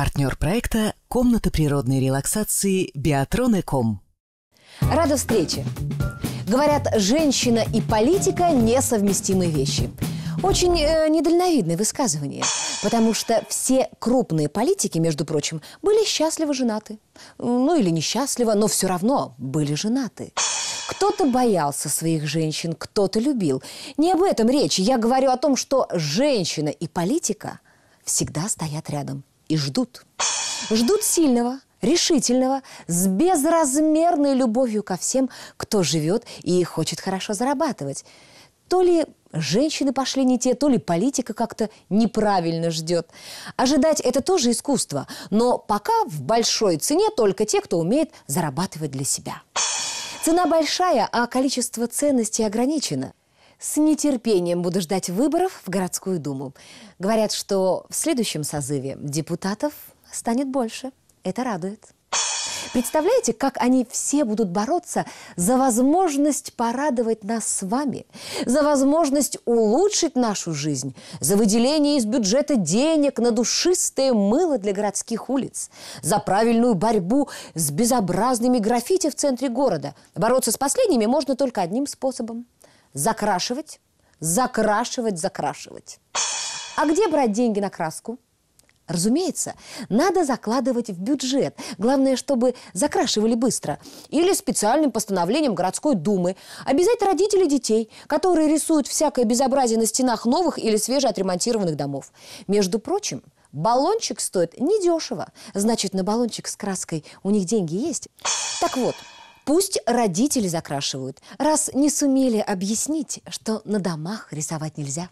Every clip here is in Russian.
Партнер проекта – комната природной релаксации «Биатрон Эком». Рада встрече! Говорят, женщина и политика – несовместимые вещи. Очень э, недальновидное высказывание, потому что все крупные политики, между прочим, были счастливо женаты. Ну или несчастливо, но все равно были женаты. Кто-то боялся своих женщин, кто-то любил. Не об этом речь. Я говорю о том, что женщина и политика всегда стоят рядом и ждут. Ждут сильного, решительного, с безразмерной любовью ко всем, кто живет и хочет хорошо зарабатывать. То ли женщины пошли не те, то ли политика как-то неправильно ждет. Ожидать – это тоже искусство, но пока в большой цене только те, кто умеет зарабатывать для себя. Цена большая, а количество ценностей ограничено. С нетерпением буду ждать выборов в городскую думу. Говорят, что в следующем созыве депутатов станет больше. Это радует. Представляете, как они все будут бороться за возможность порадовать нас с вами, за возможность улучшить нашу жизнь, за выделение из бюджета денег на душистое мыло для городских улиц, за правильную борьбу с безобразными граффити в центре города. Бороться с последними можно только одним способом – закрашивать, закрашивать, закрашивать. А где брать деньги на краску? Разумеется, надо закладывать в бюджет. Главное, чтобы закрашивали быстро. Или специальным постановлением городской думы. Обязать родителей детей, которые рисуют всякое безобразие на стенах новых или свежеотремонтированных домов. Между прочим, баллончик стоит недешево. Значит, на баллончик с краской у них деньги есть. Так вот, Пусть родители закрашивают, раз не сумели объяснить, что на домах рисовать нельзя.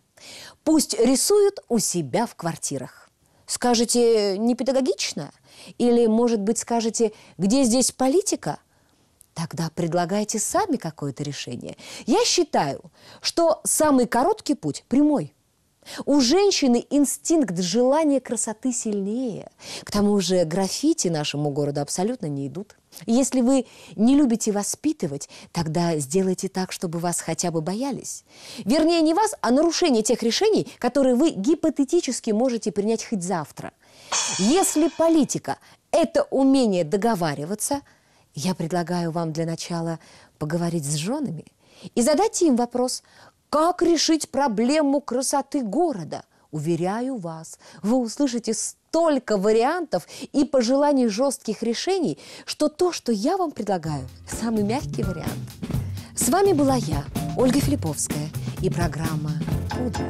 Пусть рисуют у себя в квартирах. Скажете, не педагогично? Или, может быть, скажете, где здесь политика? Тогда предлагайте сами какое-то решение. Я считаю, что самый короткий путь – прямой – у женщины инстинкт желания красоты сильнее. К тому же граффити нашему городу абсолютно не идут. Если вы не любите воспитывать, тогда сделайте так, чтобы вас хотя бы боялись. Вернее, не вас, а нарушение тех решений, которые вы гипотетически можете принять хоть завтра. Если политика – это умение договариваться, я предлагаю вам для начала поговорить с женами и задать им вопрос, как решить проблему красоты города – Уверяю вас, вы услышите столько вариантов и пожеланий жестких решений, что то, что я вам предлагаю, самый мягкий вариант. С вами была я, Ольга Филипповская, и программа «Куда?».